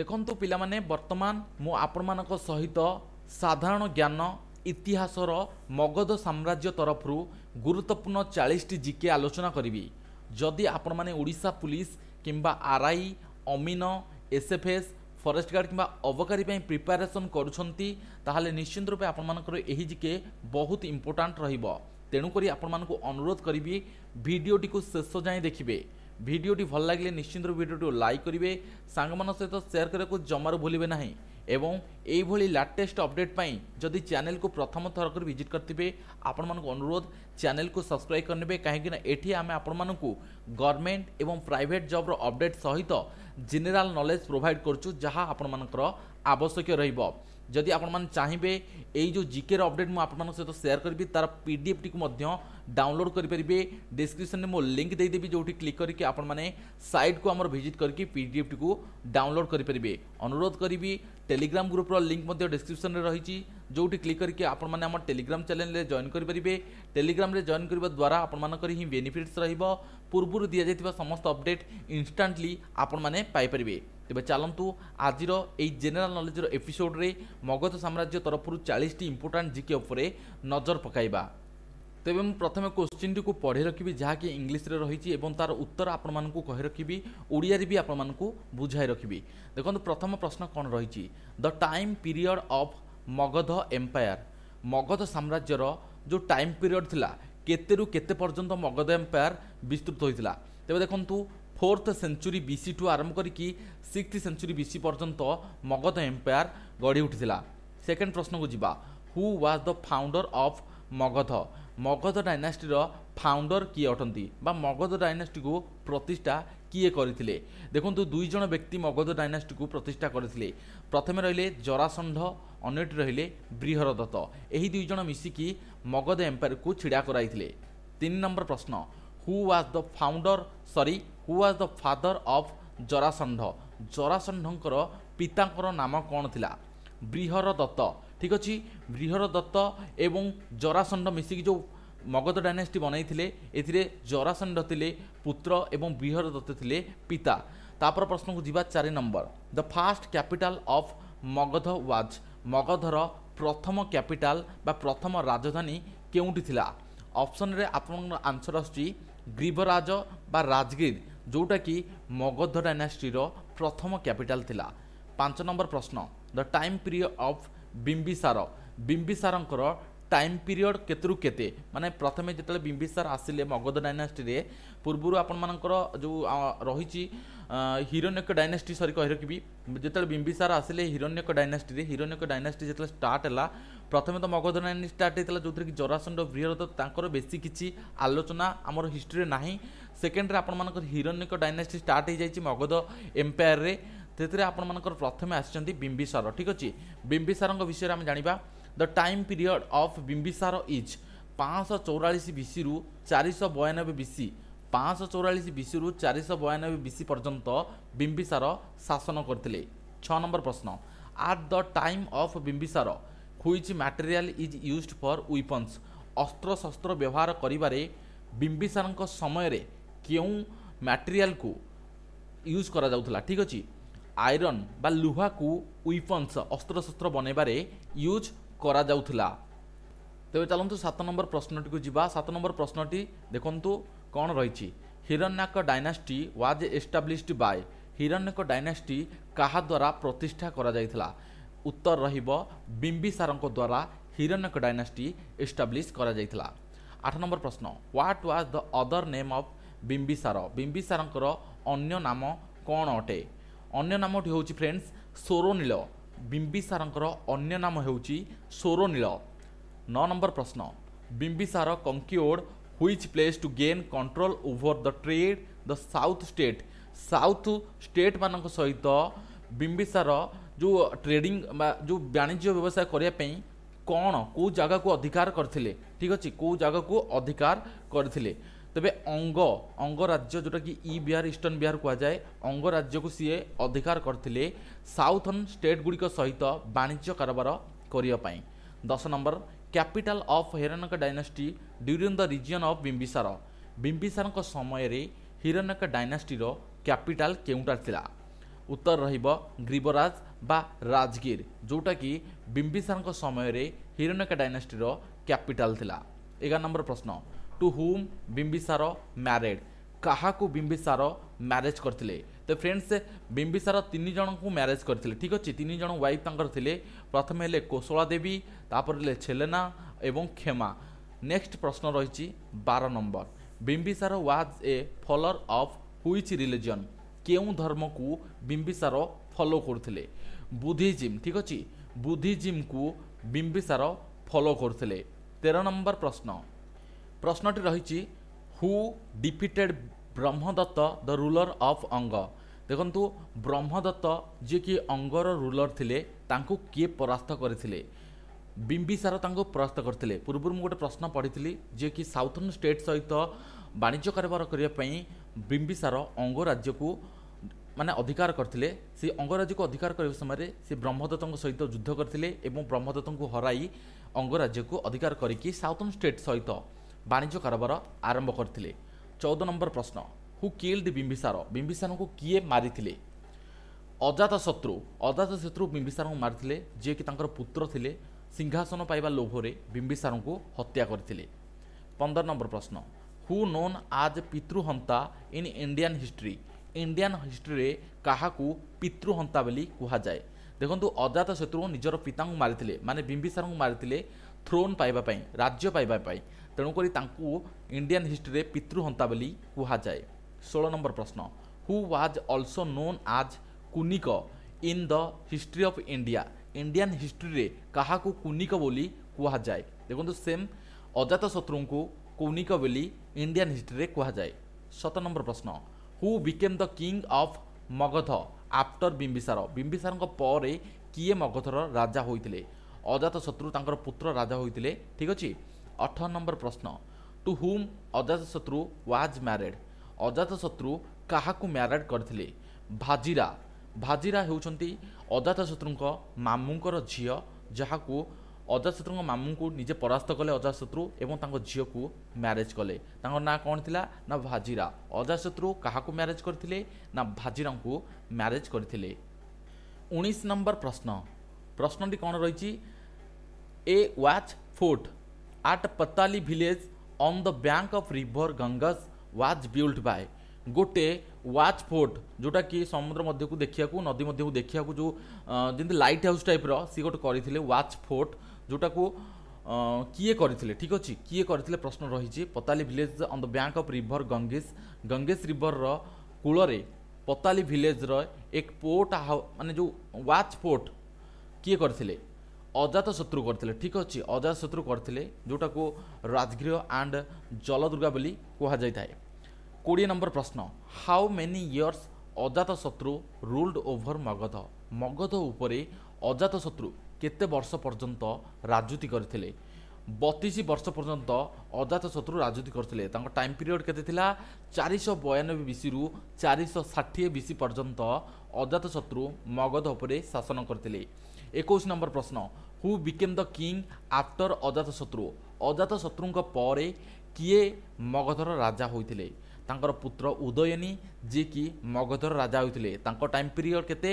ଦେଖନ୍ତୁ ପିଲାମାନେ ବର୍ତ୍ତମାନ ମୁଁ ଆପଣମାନଙ୍କ ସହିତ ସାଧାରଣ ଜ୍ଞାନ ଇତିହାସର ମଗଧ ସାମ୍ରାଜ୍ୟ ତରଫରୁ ଗୁରୁତ୍ୱପୂର୍ଣ୍ଣ ଚାଳିଶଟି ଜିକେ ଆଲୋଚନା କରିବି ଯଦି ଆପଣମାନେ ଓଡ଼ିଶା ପୁଲିସ୍ କିମ୍ବା ଆଇ ଅମିନ ଏସ୍ଏଫ୍ଏସ୍ ଫରେଷ୍ଟ ଗାର୍ଡ଼ କିମ୍ବା ଅବକାରୀ ପାଇଁ ପ୍ରିପାରେସନ୍ କରୁଛନ୍ତି ତାହେଲେ ନିଶ୍ଚିନ୍ତ ରୂପେ ଆପଣମାନଙ୍କର ଏହି ଜିକେ ବହୁତ ଇମ୍ପୋର୍ଟାଣ୍ଟ ରହିବ ତେଣୁକରି ଆପଣମାନଙ୍କୁ ଅନୁରୋଧ କରିବି ଭିଡ଼ିଓଟିକୁ ଶେଷ ଯାଏଁ ଦେଖିବେ ভিডিওটি ভাল লাগলে নিশ্চিন্ত ভিডিওটি লাইক করবে সাংমান সহ সেয়ার করা জমার ভুলবে না এবং এইভাবে লাটেস্ট অপডেট পাই যদি চ্যানেল কু প্রথম থর করে ভিজিট করতে আপন মানুষ অনুরোধ চ্যানেল কু সবসক্রাইব করে নেবে কিনা এটি আমি আপন মানুষ গভর্নমেন্ট এবং প্রাইভেট জবর অপডেট সহিত জেনেল নলেজ প্রোভাইড করছু যা আপন মানুষ আবশ্যক রহব যদি আপন মানে চাহিবে এই যে জিকের অপডেট মু আপন সহ সেয়ার করবি তার পিডিএফটি মধ্য डाउनलोड करेंगे डिस्क्रिप्सन में मो लिंक देदेवि जो क्लिक करके आपने सैट को आम भिजिट करके पीडीएफ टी को डाउनलोड करेंगे अनुरोध करी টেলিগ্রাম গ্রুপর লিঙ্ক মধ্যে ডিসক্রিপশনে রয়েছে যেটি ক্লিক করি আপনার আমার টেলিগ্রাম চ্যানেলে জয়েন করে টেলিগ্রামে জয়েন করা দ্বারা আপনার হি বেনিফিটস রহব পূর্ব দিয়া যাই সমস্ত অপডেট ইনস্টাটলি আপনার পাইপারে তেমন চালু আজির এই জেনেল নলেজর এপিসোডে মগধ সাম্রাজ্য তরফর চাশটি ইম্পর্টাট জিকে উপরে নজর পকাইবা ତେବେ ମୁଁ ପ୍ରଥମେ କୋଶ୍ଚିନ୍ଟିକୁ ପଢ଼ି ରଖିବି ଯାହାକି ଇଂଲିଶରେ ରହିଛି ଏବଂ ତାର ଉତ୍ତର ଆପଣମାନଙ୍କୁ କହି ରଖିବି ଓଡ଼ିଆରେ ବି ଆପଣମାନଙ୍କୁ ବୁଝାଇ ରଖିବି ଦେଖନ୍ତୁ ପ୍ରଥମ ପ୍ରଶ୍ନ କ'ଣ ରହିଛି the time period of Magadha empire Magadha ସାମ୍ରାଜ୍ୟର ଯେଉଁ ଟାଇମ୍ ପିରିୟଡ଼ ଥିଲା କେତେରୁ କେତେ ପର୍ଯ୍ୟନ୍ତ ମଗଧ ଏମ୍ପାୟାର ବିସ୍ତୃତ ହୋଇଥିଲା ତେବେ ଦେଖନ୍ତୁ ଫୋର୍ଥ ସେଞ୍ଚୁରୀ ବିସିଠୁ ଆରମ୍ଭ କରିକି ସିକ୍ସ ସେଞ୍ଚୁରୀ ବିସି ପର୍ଯ୍ୟନ୍ତ ମଗଧ ଏମ୍ପାୟାର ଗଢ଼ି ଉଠିଥିଲା ସେକେଣ୍ଡ ପ୍ରଶ୍ନକୁ ଯିବା who was the founder of Magadha Magadha ଡାଇନାଷ୍ଟିର ଫାଉଣ୍ଡର କିଏ ଅଟନ୍ତି ବା ମଗଧ ଡାଇନାଷ୍ଟିକୁ ପ୍ରତିଷ୍ଠା କିଏ କରିଥିଲେ ଦେଖନ୍ତୁ ଦୁଇ ଜଣ ବ୍ୟକ୍ତି ମଗଧ ଡାଇନାଷ୍ଟିକୁ ପ୍ରତିଷ୍ଠା କରିଥିଲେ ପ୍ରଥମେ ରହିଲେ ଜରାଷଣ୍ଢ ଅନ୍ୟଟି ରହିଲେ ବୃହରଦତ୍ତ ଏହି ଦୁଇ ଜଣ ମିଶିକି ମଗଧ ଏମ୍ପାୟରକୁ ଛିଡ଼ା କରାଇଥିଲେ ତିନି ନମ୍ବର ପ୍ରଶ୍ନ who was the founder sorry who was the father of Jarasandha ଜରାଷଣ୍ଢଙ୍କର ପିତାଙ୍କର ନାମ କ'ଣ ଥିଲା ବୃହରଦତ୍ତ ঠিক ଅଛି ବୃହର ଦତ୍ତ ଏବଂ ଜରାସଣ୍ଡ ମିଶିକି ଯେଉଁ ମଗଧ ଡାଇନାସିଟି ବନେଇଥିଲେ ଏଥିରେ ଜରାସଣ୍ଡ ଥିଲେ ପୁତ୍ର ଏବଂ ବୃହର ଦତ୍ତ ଥିଲେ ପିତା ତାପର ପ୍ରଶ୍ନକୁ ଯିବା ଚାରି number the first capital of Magadha was ମଗଧର ପ୍ରଥମ କ୍ୟାପିଟାଲ ବା ପ୍ରଥମ ରାଜଧାନୀ କେଉଁଠି ଥିଲା ଅପସନରେ ଆପଣଙ୍କର ଆନ୍ସର ଆସୁଛି ଗ୍ରୀବରାଜ ବା ରାଜଗିର ଯେଉଁଟାକି ମଗଧ ଡାଇନାସିଟିର ପ୍ରଥମ କ୍ୟାପିଟାଲ ଥିଲା ପାଞ୍ଚ ନମ୍ବର ପ୍ରଶ୍ନ the time period of Bimbisara ବିମ୍ବିସାରଙ୍କର টাইম পিরিয়ড কেতু কেতে মানে প্রথমে যেত বিম্বিসার আসলে মগধ ডাইনাস্টিরে পূর্ব আপনার যে রয়েছে হিরণ্যক ডাইনাস্টি সরি কহি রাখবি যেত বিম্বিসার আসলে হিরণ্যক ডাইনাস্টিরে হিরণ্যক ডাইনাস্টি যেত স্টার্ট হল প্রথমে তো মগধ ডাইনাস্টি স্টার্ট হয়েছিল যেতে কি জরাসন্ড বৃহরত তাঁর বেশি কিছু আলোচনা আমার হিস্ট্রি না সেকেন্ডরে আপনার হিরণ্যক ডাইনাস্টি স্টার্ট হয়ে যাই মগধ এম্পায়ারে ସେଥିରେ ଆପଣମାନଙ୍କର ପ୍ରଥମେ ଆସିଛନ୍ତି ବିମ୍ବିସାର ଠିକ୍ ଅଛି ବିମ୍ବିସାରଙ୍କ ବିଷୟରେ ଆମେ ଜାଣିବା the time period of Bimbisara is ପାଞ୍ଚଶହ ଚଉରାଳିଶ ବିସିରୁ ଚାରିଶହ ବୟାନବେ ବିସି ପାଞ୍ଚଶହ ଚଉରାଳିଶ ବିସିରୁ ଚାରିଶହ ବୟାନବେ ବିସି ପର୍ଯ୍ୟନ୍ତ ବିମ୍ବିସାର ଶାସନ କରିଥିଲେ ଛଅ ନମ୍ବର ପ୍ରଶ୍ନ at the time of Bimbisara which material is used for weapons ଅସ୍ତ୍ରଶସ୍ତ୍ର ବ୍ୟବହାର କରିବାରେ ବିମ୍ବିସାରଙ୍କ ସମୟରେ କେଉଁ ମ୍ୟାଟେରିଆଲକୁ ୟୁଜ୍ କରାଯାଉଥିଲା ଠିକ୍ ଅଛି ଆଇରନ୍ ବା ଲୁହାକୁ ୱିପନ୍ସ ଅସ୍ତ୍ରଶସ୍ତ୍ର ବନେଇବାରେ ୟୁଜ୍ କରାଯାଉଥିଲା ତେବେ ଚାଲନ୍ତୁ ସାତ ନମ୍ବର ପ୍ରଶ୍ନଟିକୁ ଯିବା ସାତ ନମ୍ବର ପ୍ରଶ୍ନଟି ଦେଖନ୍ତୁ କ'ଣ ରହିଛି Haryanka dynasty was established by Haryanka dynasty କାହା ଦ୍ୱାରା ପ୍ରତିଷ୍ଠା କରାଯାଇଥିଲା ଉତ୍ତର ରହିବ ବିମ୍ବିସାରଙ୍କ ଦ୍ୱାରା ହିରଣ୍ୟକ ଡାଇନାଷ୍ଟି ଏଷ୍ଟାବ୍ଲିଶ୍ କରାଯାଇଥିଲା ଆଠ ନମ୍ବର ପ୍ରଶ୍ନ what was the other name of Bimbisara ବିମ୍ବିସାରଙ୍କର ଅନ୍ୟ ନାମ କ'ଣ ଅଟେ ଅନ୍ୟ ନାମଟି ହେଉଛି ଫ୍ରେଣ୍ଡସ୍ ସୋରନୀଳ ବିମ୍ବିସାରଙ୍କର ଅନ୍ୟ ନାମ ହେଉଛି ସୋରନୀଳ ନଅ ନମ୍ବର ପ୍ରଶ୍ନ Bimbisara conquered which place to gain control over the trade the south state south state মানক সহিত বিম্বিসার যে ট্রেডিং বা যে বাণিজ্য ব্যবসায় করা কোণ কেউ জায়গা অধিকার করে ঠিক আছে কেউ জায়গা অধিকার করে ତେବେ ଅଙ୍ଗ ଅଙ୍ଗ ରାଜ୍ୟ ଯେଉଁଟାକି ଇ ବିହାର ଇଷ୍ଟର୍ଣ୍ଣ ବିହାର କୁହାଯାଏ ଅଙ୍ଗ ରାଜ୍ୟକୁ ସିଏ ଅଧିକାର କରିଥିଲେ ସାଉଥର୍ନ ଗୁଡ଼ିକ ସହିତ ବାଣିଜ୍ୟ କାରବାର କରିବା ପାଇଁ ଦଶ number capital of Haryanka dynasty during the region of Bimbisara ବିମ୍ବିସାରଙ୍କ ସମୟରେ ହିରନକ ଡାଇନାଷ୍ଟିର କ୍ୟାପିଟାଲ କେଉଁଟାରେ ଥିଲା ଉତ୍ତର ରହିବ ଗ୍ରୀବରାଜ ବା ରାଜଗିର ଯେଉଁଟାକି ବିମ୍ବିସାରଙ୍କ ସମୟରେ ହିରନକ ଡାଇନାଷ୍ଟିର କ୍ୟାପିଟାଲ ଥିଲା ଏଗାର ନମ୍ବର ପ୍ରଶ୍ନ ଟୁ ହୁମ୍ ବିମ୍ବିସାର ମ୍ୟାରେଡ଼୍ କାହାକୁ ବିମ୍ବିସାର ମ୍ୟାରେଜ୍ କରିଥିଲେ ତ ଫ୍ରେଣ୍ଡସ୍ ବିମ୍ବିସାର ତିନି ଜଣଙ୍କୁ ମ୍ୟାରେଜ୍ କରିଥିଲେ ଠିକ୍ ଅଛି ତିନି ଜଣ ୱାଇଫ୍ ତାଙ୍କର ଥିଲେ ପ୍ରଥମେ ହେଲେ କୋଶଳା ଦେବୀ ତାପରେ ହେଲେ ଛେଲେନା ଏବଂ କ୍ଷମା ନେକ୍ସଟ ପ୍ରଶ୍ନ ରହିଛି ବାର number Bimbisara was a follower of which religion କେଉଁ ଧର୍ମକୁ ବିମ୍ବିସାର ଫଲୋ କରୁଥିଲେ ବୁଦ୍ଧିଜିମ୍ ଠିକ୍ ଅଛି ବୁଦ୍ଧିଜିମ୍କୁ ବିମ୍ବିସାର ଫଲୋ କରୁଥିଲେ ତେର ନମ୍ବର ପ୍ରଶ୍ନ প্রশ্নটি রয়েছে who defeated Brahmadatta the ruler of Anga দেখন্তু ব্রহ্মদত্ত যিয়েকি অঙ্গর রুলর লে তাঁকু কিয়ে পরাস্ত করে বিম্বিসার তাঁকু পরাস্ত করে পূর্বর মু গোটে প্রশ্ন পড়ি যিয়েকি সাউথর্ন স্টেট সহিত বাণিজ্য কারবার করা বিম্বিসার অঙ্গরাজ্যকু মানে অধিকার করে সে অঙ্গরাজ্যকে অধিকার করা সময় সে ব্রহ্মদত্ত সহিত যুদ্ধ করে এবং ব্রহ্মদত্ত হরাই অঙ্গরাজ্যকে অধিকার করি সাউথর্ন স্টেট সহিত ବାଣିଜ୍ୟ କାରବାର ଆରମ୍ଭ କରିଥିଲେ ଚଉଦ ନମ୍ବର ପ୍ରଶ୍ନ ହୁ କିଲ୍ଡ ବିମ୍ବିସାର ବିମ୍ବିସାରଙ୍କୁ କିଏ ମାରିଥିଲେ ଅଜାତଶତ୍ରୁ ଶତ୍ରୁ ବିମ୍ବିସାରଙ୍କୁ ମାରିଥିଲେ ଯିଏକି ତାଙ୍କର ପୁତ୍ର ଥିଲେ ସିଂହାସନ ପାଇବା ଲୋଭରେ ବିମ୍ବିସାରଙ୍କୁ ହତ୍ୟା କରିଥିଲେ ପନ୍ଦର ନମ୍ବର ପ୍ରଶ୍ନ ହୁ ନୋନ୍ ଆଜ୍ ପିତୃହନ୍ତା ଇନ୍ ଇଣ୍ଡିଆନ୍ ହିଷ୍ଟ୍ରି ଇଣ୍ଡିଆନ୍ ହିଷ୍ଟ୍ରିରେ କାହାକୁ ପିତୃହନ୍ତା ବୋଲି କୁହାଯାଏ ଦେଖନ୍ତୁ ଅଜାତ ଶତ୍ରୁ ନିଜର ପିତାଙ୍କୁ ମାରିଥିଲେ ମାନେ ବିମ୍ବିସାରଙ୍କୁ ମାରିଥିଲେ ଥ୍ରୋନ୍ ପାଇବା ପାଇଁ ରାଜ୍ୟ ପାଇବା ପାଇଁ ତେଣୁକରି ତାଙ୍କୁ ଇଣ୍ଡିଆନ୍ ହିଷ୍ଟ୍ରିରେ ପିତୃହନ୍ତା ବୋଲି କୁହାଯାଏ ଷୋହଳ ନମ୍ବର ପ୍ରଶ୍ନ who was also known as Kunika in the history of India Indian ହିଷ୍ଟ୍ରିରେ କାହାକୁ କୁନିକ ବୋଲି କୁହାଯାଏ ଦେଖନ୍ତୁ ସେମ୍ ଅଜାତଶତ୍ରୁଙ୍କୁ କୁନିକ ବୋଲି ଇଣ୍ଡିଆନ୍ ହିଷ୍ଟ୍ରିରେ କୁହାଯାଏ ସତର ନମ୍ବର ପ୍ରଶ୍ନ who became the king of Magadha after Bimbisara ବିମ୍ବିସାରଙ୍କ ପରେ କିଏ ମଗଧର ରାଜା ହୋଇଥିଲେ ଅଜାତଶତ୍ରୁ ତାଙ୍କର ପୁତ୍ର ରାଜା ହୋଇଥିଲେ ଠିକ୍ ଅଛି ଅଠର ନମ୍ବର ପ୍ରଶ୍ନ to whom Ajatashatru was married Ajatashatru କାହାକୁ ମ୍ୟାରେଡ୍ କରିଥିଲେ ଭାଜିରା ଭାଜିରା ହେଉଛନ୍ତି ଅଜାତଶତ୍ରୁଙ୍କ ମାମୁଙ୍କର ଝିଅ ଯାହାକୁ ଅଜାତଶତ୍ରୁଙ୍କ ମାମୁଙ୍କୁ ନିଜେ ପରାସ୍ତ କଲେ ଅଜାତଶତ୍ରୁ ଏବଂ ତାଙ୍କ ଝିଅକୁ ମ୍ୟାରେଜ୍ କଲେ ତାଙ୍କ ନାଁ କ'ଣ ଥିଲା ନା ଭାଜିରା ଅଜାତଶତ୍ରୁ କାହାକୁ ମ୍ୟାରେଜ୍ କରିଥିଲେ ନା ଭାଜିରାଙ୍କୁ ମ୍ୟାରେଜ୍ କରିଥିଲେ ଉଣେଇଶ ନମ୍ବର ପ୍ରଶ୍ନ ପ୍ରଶ୍ନଟି କ'ଣ ରହିଛି a watch fort at Patali village on the bank of river Ganges was built by ଗୋଟେ ୱାଚ୍ ଫୋର୍ଟ ଯେଉଁଟାକି ସମୁଦ୍ର ମଧ୍ୟକୁ ଦେଖିବାକୁ ନଦୀ ମଧ୍ୟକୁ ଦେଖିବାକୁ ଯେଉଁ ଯେମିତି ଲାଇଟ୍ ହାଉସ୍ ଟାଇପ୍ର ସିଏ ଗୋଟେ କରିଥିଲେ ୱାଚ୍ ଫୋର୍ଟ ଯେଉଁଟାକୁ କିଏ କରିଥିଲେ ଠିକ୍ ଅଛି କିଏ କରିଥିଲେ ପ୍ରଶ୍ନ ରହିଛି Patali village on the bank of river Ganges Ganges ରିଭରର କୂଳରେ ପତାଲି ଭିଲେଜ୍ର ଏକ ପୋର୍ଟ ମାନେ ଯେଉଁ ୱାଚ୍ ଫୋର୍ଟ କିଏ କରିଥିଲେ অজাত শত্রু করে ঠিক আছে অজাত শত্রু করে যেটা কু রাজগৃহ আন্ড জলদুর্গা বলে কুহযাই থাকে কোড়িয়ে নম্বর প্রশ্ন হাউ মেনি ইয়র্স অজাত শত্রু রুল্ড ওভর মগধ মগধ উপরে অজাত শত্রু কেতে বর্ষ পর্যন্ত রাজুতি করে বতিশ বর্ষ পর্যন্ত অজাত শত্রু রাজুতি করে তাঁর টাইম পিরিয়ড কেতে লা চারিশ বয়ানবে রু চারিশ ষাঠিয়ে বিশি পর্যন্ত অজাত শত্রু মগধ উপরে শাসন করে একুশ নম্বর প্রশ্ন who became the king after Ajatashatru অজাতশত্রুঙ্ক পরে কিয়ে মগধর রাজা হয়েছিল ତାଙ୍କର ପୁତ୍ର ଉଦୟନୀ ଯିଏକି ମଗଧର ରାଜା ହୋଇଥିଲେ ତାଙ୍କ ଟାଇମ୍ ପିରିୟଡ଼ କେତେ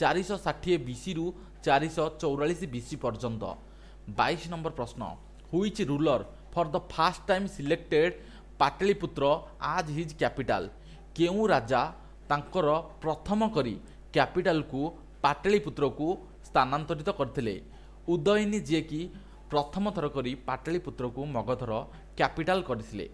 ଚାରିଶହ ଷାଠିଏ ବିସିରୁ ଚାରିଶହ ଚଉରାଳିଶ ବିସି ପର୍ଯ୍ୟନ୍ତ ବାଇଶ ନମ୍ବର ପ୍ରଶ୍ନ which ruler for the first time selected Pataliputra as his capital କେଉଁ ରାଜା ତାଙ୍କର ପ୍ରଥମ କରି କ୍ୟାପିଟାଲକୁ ପାଟଳିପୁତ୍ରକୁ ସ୍ଥାନାନ୍ତରିତ କରିଥିଲେ ଉଦୟିନୀ ଯିଏକି প্রথম থর করে ପାଟଳିପୁତ୍ରକୁ মগধর ক্যাপিটাল କରିଥିଲେ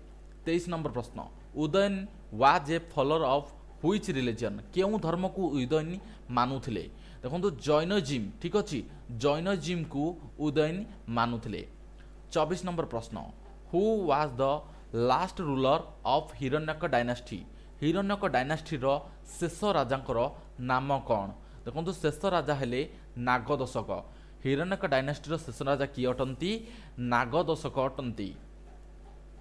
তেইশ নম্বর প্রশ্ন Udayin was a follower of which religion কেউ ধর্মকু উদয়ন মানুলে দেখুন জৈনজিম ঠিক অছি কু উদয়ন মানুলে চবিশ নম্বর প্রশ্ন who was the last ruler of Haryanka dynasty Haryanka ডাইনাস্টির শেষ রাজাঙ্কর নাম কণ দেখুন শেষ রাজা হলে নাগদশক ହିରଣ୍ୟକ ଡାଇନାଷ୍ଟିର ଶେଷ ରାଜା କିଏ ଅଟନ୍ତି ନାଗଦଶକ ଅଟନ୍ତି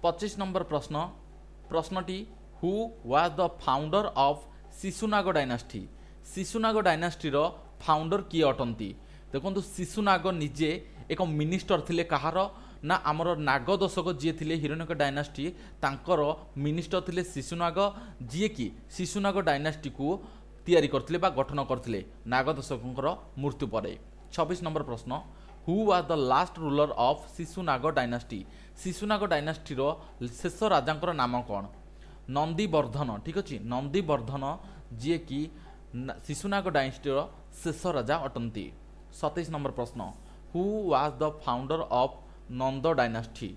ପଚିଶ ନମ୍ବର ପ୍ରଶ୍ନ ପ୍ରଶ୍ନଟି who was the founder of Shishunaga dynasty Shishunaga ଡାଇନାଷ୍ଟିର ଫାଉଣ୍ଡର କିଏ ଅଟନ୍ତି ଦେଖନ୍ତୁ ଶିଶୁନାଗ ନିଜେ ଏକ ମିନିଷ୍ଟର ଥିଲେ କାହାର ନା ଆମର ନାଗଦଶକ ଯିଏ ଥିଲେ ହିରଣ୍ୟକ ଡାଇନାଷ୍ଟି ତାଙ୍କର ମିନିଷ୍ଟର ଥିଲେ ଶିଶୁନାଗ ଯିଏକି ଶିଶୁନାଗ ଡାଇନାଷ୍ଟିକୁ ତିଆରି କରିଥିଲେ ବା ଗଠନ କରିଥିଲେ ନାଗଦଶକଙ୍କର ମୃତ୍ୟୁ ପରେ ଛବିଶ ନମ୍ବର ପ୍ରଶ୍ନ who was the last ruler of Shishunaga dynasty Shishunaga ଡାଇନାଷ୍ଟିର ଶେଷ ରାଜାଙ୍କର ନାମ କ'ଣ ନନ୍ଦିବର୍ଦ୍ଧନ ଠିକ୍ ଅଛି ନନ୍ଦିବର୍ଦ୍ଧନ ଯିଏକି ଶିଶୁନାଗ ଡାଇନାଷ୍ଟିର ଶେଷ ରାଜା ଅଟନ୍ତି ସତେଇଶ ନମ୍ବର ପ୍ରଶ୍ନ who was the founder of Nanda dynasty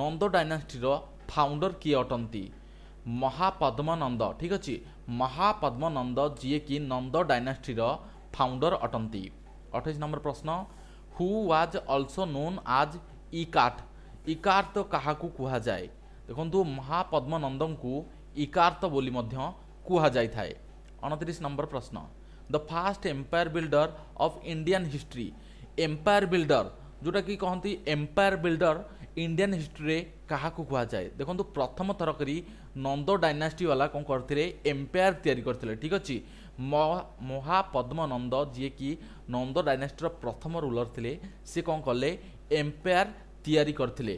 Nanda ଡାଇନାଷ୍ଟିର ଫାଉଣ୍ଡର କିଏ ଅଟନ୍ତି ମହାପଦ୍ମନନ୍ଦ ଠିକ୍ ଅଛି ମହାପଦ୍ମନନ୍ଦ ଯିଏକି ନନ୍ଦ ଡାଇନାଷ୍ଟିର ଫାଉଣ୍ଡର ଅଟନ୍ତି অঠাইশ নম্বর প্রশ্ন হু ওয়াজ অলসো নোন আজ ইকাট ইকার্ত କାହାକୁ କୁହାଯାଏ ଦେଖନ୍ତୁ ମହାପଦ୍ମନନ୍ଦଙ୍କୁ ଇକାର୍ତ୍ତ ବୋଲି ମଧ୍ୟ କୁହାଯାଇଥାଏ ଅଣତିରିଶ ନମ୍ବର ପ୍ରଶ୍ନ the first empire builder of Indian history empire builder ଯେଉଁଟାକି କହନ୍ତି ଏମ୍ପାୟାର ବିଲ୍ଡର ଇଣ୍ଡିଆନ୍ ହିଷ୍ଟ୍ରିରେ କାହାକୁ କୁହାଯାଏ ଦେଖନ୍ତୁ ପ୍ରଥମ ଥର କରି ନନ୍ଦ ଡାଇନାଷ୍ଟି ବାଲା କ'ଣ କରିଥିଲେ ଏମ୍ପାୟାର ତିଆରି କରିଥିଲେ ଠିକ୍ ଅଛି ମହାପଦ୍ମନନ୍ଦ ଯିଏକି ନନ୍ଦ ଡାଇନାଷ୍ଟିର ପ୍ରଥମ ରୁଲର ଥିଲେ ସେ କ'ଣ କଲେ ଏମ୍ପାୟାର ତିଆରି କରିଥିଲେ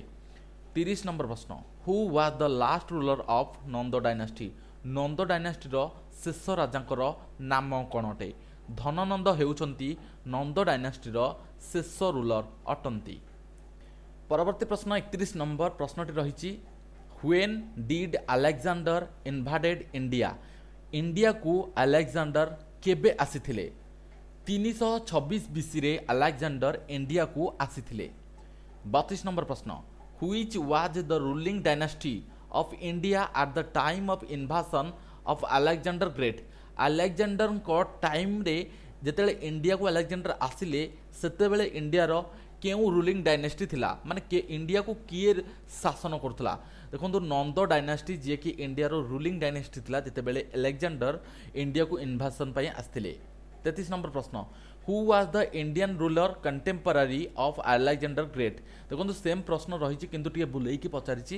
ତିରିଶ ନମ୍ବର ପ୍ରଶ୍ନ who was the last ruler of Nanda dynasty Nanda ଡାଇନାଷ୍ଟିର ଶେଷ ରାଜାଙ୍କର ନାମ କ'ଣ ଅଟେ ଧନନନ୍ଦ ହେଉଛନ୍ତି ନନ୍ଦ ଡାଇନାଷ୍ଟିର ଶେଷ ରୁଲର ଅଟନ୍ତି ପରବର୍ତ୍ତୀ ପ୍ରଶ୍ନ ଏକତିରିଶ ନମ୍ବର ପ୍ରଶ୍ନଟି ରହିଛି when did Alexander invaded India ଇଣ୍ଡିଆକୁ ଆଲେକ୍ଜାଣ୍ଡର କେବେ ଆସିଥିଲେ ତିନିଶହ ଛବିଶ ବିସିରେ ଆଲେକ୍ଜାଣ୍ଡର ଇଣ୍ଡିଆକୁ ଆସିଥିଲେ ବତିଶ ନମ୍ବର ପ୍ରଶ୍ନ which was the ruling dynasty of India at the time of invasion of Alexander great ଆଲେକ୍ଜାଣ୍ଡରଙ୍କ ଟାଇମ୍ରେ ଯେତେବେଳେ ଇଣ୍ଡିଆକୁ ଆଲେକ୍ଜାଣ୍ଡର ଆସିଲେ ସେତେବେଳେ ଇଣ୍ଡିଆର କେଉଁ ରୁଲିଂ ଡାଇନାଷ୍ଟି ଥିଲା ମାନେ କିଏ ଇଣ୍ଡିଆକୁ କିଏ ଶାସନ କରୁଥିଲା ଦେଖନ୍ତୁ ନନ୍ଦ ଡାଇନାଷ୍ଟି ଯିଏକି ଇଣ୍ଡିଆର ରୁଲିଂ ଡାଇନାଷ୍ଟି ଥିଲା ଯେତେବେଳେ ଆଲେକ୍ଜାଣ୍ଡର ଇଣ୍ଡିଆକୁ ଇନଭାସନ୍ ପାଇଁ ଆସିଥିଲେ ତେତିଶ ନମ୍ବର ପ୍ରଶ୍ନ who was the Indian ruler contemporary of Alexander great ଦେଖନ୍ତୁ ସେମ୍ ପ୍ରଶ୍ନ ରହିଛି କିନ୍ତୁ ଟିକେ ବୁଲେଇକି ପଚାରିଛି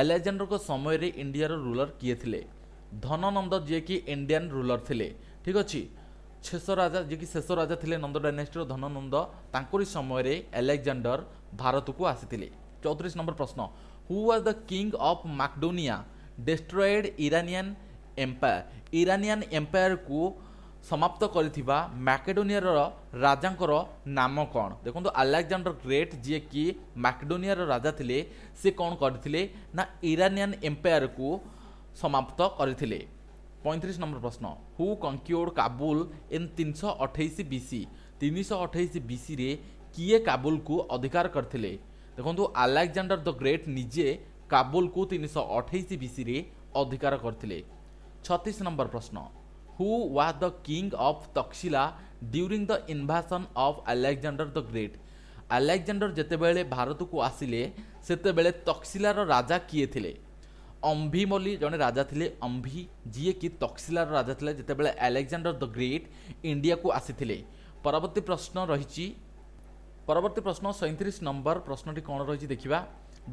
ଆଲେକ୍ଜାଣ୍ଡରଙ୍କ ସମୟରେ ଇଣ୍ଡିଆର ରୁଲର କିଏ ଥିଲେ ଧନନନ୍ଦ ଯିଏକି ଇଣ୍ଡିଆନ୍ ରୁଲର ଥିଲେ ଠିକ୍ ଅଛି ଶେଷ ରାଜା ଯିଏକି ଶେଷ ରାଜା ଥିଲେ ନନ୍ଦ ଡାଇନାଷ୍ଟିର ଧନନନ୍ଦ ତାଙ୍କରି ସମୟରେ ଆଲେକ୍ଜାଣ୍ଡର ଭାରତକୁ ଆସିଥିଲେ ଚଉତିରିଶ ନମ୍ବର ପ୍ରଶ୍ନ who was the king of Macedonia, destroyed Iranian empire. Iranian empire को ସମାପ୍ତ କରିଥିବା ମାକେଡୋନିଆର ରାଜାଙ୍କର ନାମ କ'ଣ ଦେଖନ୍ତୁ ଆଲେକ୍ଜାଣ୍ଡର ଗ୍ରେଟ୍ ଯିଏକି ମାକେଡୋନିଆର ରାଜା ଥିଲେ ସେ କ'ଣ କରିଥିଲେ ନା ଇରାନିଆନ୍ ଏମ୍ପାୟାରକୁ ସମାପ୍ତ କରିଥିଲେ ପଇଁତିରିଶ ନମ୍ବର ପ୍ରଶ୍ନ ହୁ କଙ୍କ୍ୟୁର୍ଡ କାବୁଲ ଇନ୍ ତିନିଶହ ଅଠେଇଶ ବିସି ତିନିଶହ ଅଠେଇଶ ବିସିରେ କିଏ କାବୁଲକୁ ଅଧିକାର କରିଥିଲେ ଦେଖନ୍ତୁ ଆଲେକ୍ଜାଣ୍ଡର ଦ ଗ୍ରେଟ୍ ନିଜେ କାବୁଲକୁ ତିନିଶହ ଅଠେଇଶ ବିସିରେ ଅଧିକାର କରିଥିଲେ ଛତିଶ ନମ୍ବର ପ୍ରଶ୍ନ who was the king of Taxila during the invasion of Alexander the great Alexander ଯେତେବେଳେ ଭାରତକୁ ଆସିଲେ ସେତେବେଳେ ତକ୍ସିଲାର ରାଜା କିଏ ଥିଲେ ଅମ୍ଭି ବୋଲି ଜଣେ ରାଜା ଥିଲେ ଅମ୍ଭି ଯିଏକି ତକ୍ସିଲାର ରାଜା ଥିଲେ ଯେତେବେଳେ ଆଲେକ୍ଜାଣ୍ଡର ଦ ଗ୍ରେଟ୍ ଇଣ୍ଡିଆକୁ ଆସିଥିଲେ ପରବର୍ତ୍ତୀ ପ୍ରଶ୍ନ ରହିଛି পরবর্তী প্রশ্ন সৈত্রিশ নম্বর প্রশ্নটি কোণ রয়েছে দেখা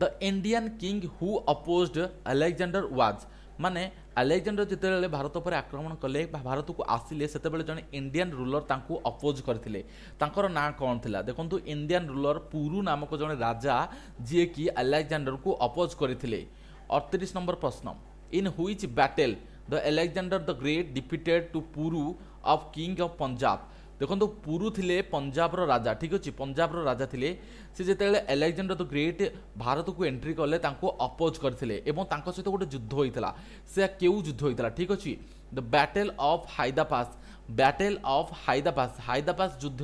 the Indian king who oppose Alexander was মানে আলেকজাণ্ডর যেতবে ভারত উপরে আক্রমণ কলে বা ভারতকু আসলে সেতবে জন ইন্ডিয়ান রুলর তাঁকু অপোজ করে তাঁর না কম লা দেখুন ইন্ডিয়ান রুলর পুরু নামক জন রাজা যিকি আলেকজাণ্ডর অপোজ করে অড়তিশ নম্বর প্রশ্ন in which battle the Alexander the great defeated to Puru of king of Punjab ଦେଖନ୍ତୁ ପୁରୁ ଥିଲେ ପଞ୍ଜାବର ରାଜା ଠିକ୍ ଅଛି ପଞ୍ଜାବର ରାଜା ଥିଲେ ସେ ଯେତେବେଳେ ଆଲେକ୍ଜାଣ୍ଡର ଦ ଗ୍ରେଟ୍ ଭାରତକୁ ଏଣ୍ଟ୍ରି କଲେ ତାଙ୍କୁ ଅପୋଜ୍ କରିଥିଲେ ଏବଂ ତାଙ୍କ ସହିତ ଗୋଟେ ଯୁଦ୍ଧ ହୋଇଥିଲା ସେ କେଉଁ ଯୁଦ୍ଧ ହୋଇଥିଲା ଠିକ୍ ଅଛି the battle of Hydaspes battle of Hydaspes Hydaspes ଯୁଦ୍ଧ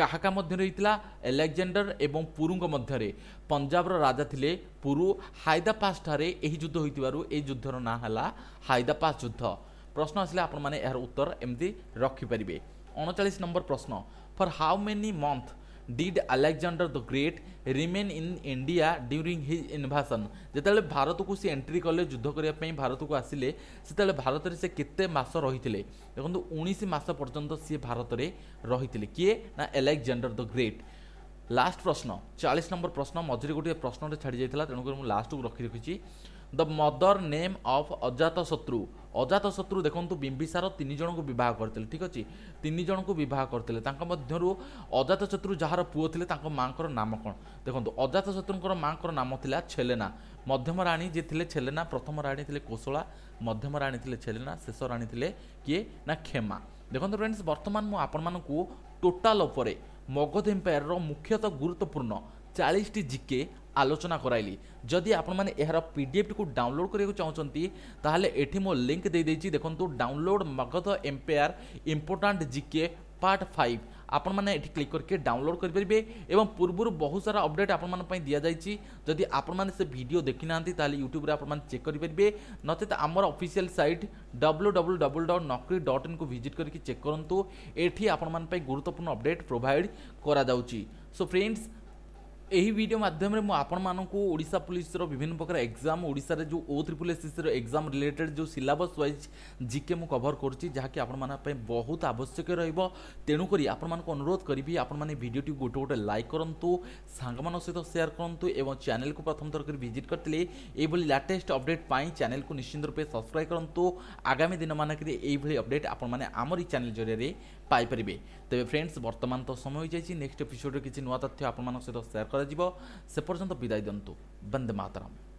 କାହା କାହା ମଧ୍ୟରେ ହୋଇଥିଲା ଆଲେକ୍ଜାଣ୍ଡର ଏବଂ ପୁରୁଙ୍କ ମଧ୍ୟରେ ପଞ୍ଜାବର ରାଜା ଥିଲେ ପୁରୁ ହାଇଦାପାସ୍ ଠାରେ ଏହି ଯୁଦ୍ଧ ହୋଇଥିବାରୁ ଏହି ଯୁଦ୍ଧର ନାଁ ହେଲା ହାଇଦାପାସ୍ ଯୁଦ୍ଧ ପ୍ରଶ୍ନ ଆସିଲେ ଆପଣମାନେ ଏହାର ଉତ୍ତର ଏମିତି ରଖିପାରିବେ অনচালিশ নম্বর প্রশ্ন for how many month did Alexander the great remain in India during his invasion যেতবে ভারতকু সে এন্ট্রি কলে যুদ্ধ করা ভারতকু আসলে সেতবে ভারতের সে কেতে মাস রহিলে দেখুন উনিশ মাস পর্যন্ত সি ভারতের রহিলে কি না আলেকজান্ডর দ গ্রেট লাস্ট প্রশ্ন চাশ নম্বর প্রশ্ন মঝিরে গোটিয়ে প্রশ্নটা ছাড়ি যাই তেমনি লাস্টকু রখি রাখি ଦ ମଦର ନେମ୍ ଅଫ୍ ଅଜାତଶତ୍ରୁ ଅଜାତଶତ୍ରୁ ଦେଖନ୍ତୁ ବିମ୍ବିସାର ତିନି ଜଣଙ୍କୁ ବିବାହ କରିଥିଲେ ଠିକ୍ ଅଛି ତିନି ଜଣଙ୍କୁ ବିବାହ କରିଥିଲେ ତାଙ୍କ ମଧ୍ୟରୁ ଅଜାତଶତ୍ରୁ ଯାହାର ପୁଅ ଥିଲେ ତାଙ୍କ ମାଆଙ୍କର ନାମ କ'ଣ ଦେଖନ୍ତୁ ଅଜାତଶତ୍ରୁଙ୍କର ମାଆଙ୍କର ନାମ ଥିଲା ଛେଲେନା ମଧ୍ୟମ ରାଣୀ ଯିଏ ଥିଲେ ଛେଲେନା ପ୍ରଥମ ରାଣୀ ଥିଲେ କୋଶଳା ମଧ୍ୟମ ରାଣୀ ଥିଲେ ଛେଲେନା ଶେଷ ରାଣୀ ଥିଲେ କିଏ ନା କ୍ଷମା ଦେଖନ୍ତୁ ଫ୍ରେଣ୍ଡସ୍ ବର୍ତ୍ତମାନ ମୁଁ ଆପଣମାନଙ୍କୁ ଟୋଟାଲ୍ ଉପରେ ମଗଧ ଏମ୍ପାୟାରର ମୁଖ୍ୟତଃ ଗୁରୁତ୍ୱପୂର୍ଣ୍ଣ ଚାଳିଶଟି ଜିକେ আলোচনা କରାଇଲି ଯଦି ଆପଣମାନେ ଏହାର ପିଡ଼ିଏଫ୍ଟିକୁ ଡାଉନଲୋଡ଼୍ କରିବାକୁ ଚାହୁଁଛନ୍ତି ତାହେଲେ ଏଠି ମୁଁ ଲିଙ୍କ୍ ଦେଇଦେଇଛି ଦେଖନ୍ତୁ download Magadha empire important GK part five ଆପଣମାନେ ଏଠି କ୍ଲିକ୍ କରିକି ଡାଉନଲୋଡ଼୍ କରିପାରିବେ ଏବଂ ପୂର୍ବରୁ ବହୁତ ସାରା ଅପଡ଼େଟ୍ ଆପଣମାନଙ୍କ ପାଇଁ ଦିଆଯାଇଛି ଯଦି ଆପଣମାନେ ସେ ଭିଡ଼ିଓ ଦେଖିନାହାନ୍ତି ତାହେଲେ ୟୁଟ୍ୟୁବରେ ଆପଣମାନେ ଚେକ୍ କରିପାରିବେ ନଚେତ ଆମର official site W W W dot Naukri dot ଇନ୍କୁ ଭିଜିଟ୍ କରିକି ଚେକ୍ କରନ୍ତୁ ଏଠି ଆପଣମାନଙ୍କ ପାଇଁ ଗୁରୁତ୍ୱପୂର୍ଣ୍ଣ ଅପଡ଼େଟ୍ ପ୍ରୋଭାଇଡ଼ କରାଯାଉଛି ସୋ ଫ୍ରେଣ୍ଡସ୍ ଏହି ଭିଡ଼ିଓ ମାଧ୍ୟମରେ ମୁଁ ଆପଣମାନଙ୍କୁ ଓଡ଼ିଶା ପୋଲିସର ବିଭିନ୍ନ ପ୍ରକାର ଏକ୍ଜାମ୍ ଓଡ଼ିଶାରେ ଯେଉଁ ଓ ତ୍ରିପୁଲ ଏସ୍ସିସିର ଏକ୍ଜାମ୍ ରିଲେଟେଡ୍ ଯେଉଁ ସିଲାବସ୍ ୱାଇଜ୍ ଜିକେ ମୁଁ କଭର୍ କରୁଛି ଯାହାକି ଆପଣମାନଙ୍କ ପାଇଁ ବହୁତ ଆବଶ୍ୟକ ରହିବ ତେଣୁକରି ଆପଣମାନଙ୍କୁ ଅନୁରୋଧ କରିବି ଆପଣମାନେ ଭିଡ଼ିଓଟି ଗୋଟେ ଗୋଟେ ଲାଇକ୍ କରନ୍ତୁ ସାଙ୍ଗମାନଙ୍କ ସହିତ ସେୟାର କରନ୍ତୁ ଏବଂ ଚ୍ୟାନେଲକୁ ପ୍ରଥମ ଥର କରି ଭିଜିଟ୍ କରିଥିଲେ ଏଇଭଳି ଲାଟେଷ୍ଟ ଅପଡ଼େଟ୍ ପାଇଁ ଚ୍ୟାନେଲକୁ ନିଶ୍ଚିନ୍ତ ରୂପେ ସବସ୍କ୍ରାଇବ୍ କରନ୍ତୁ ଆଗାମୀ ଦିନମାନଙ୍କରେ ଏଇଭଳି ଅପଡ଼େଟ୍ ଆପଣମାନେ ଆମରି ଚ୍ୟାନେଲ୍ ଜରିଆରେ পাইপারে তেমনি ফ্রেন্ডস বর্তমান তো সময় হয়ে যাই নেক্সট এপিসোডে কিছু নূয় তথ্য আপনার সহ সেয়ার করা সে পর্যন্ত বিদায় দিন্তু বন্দে মাতরম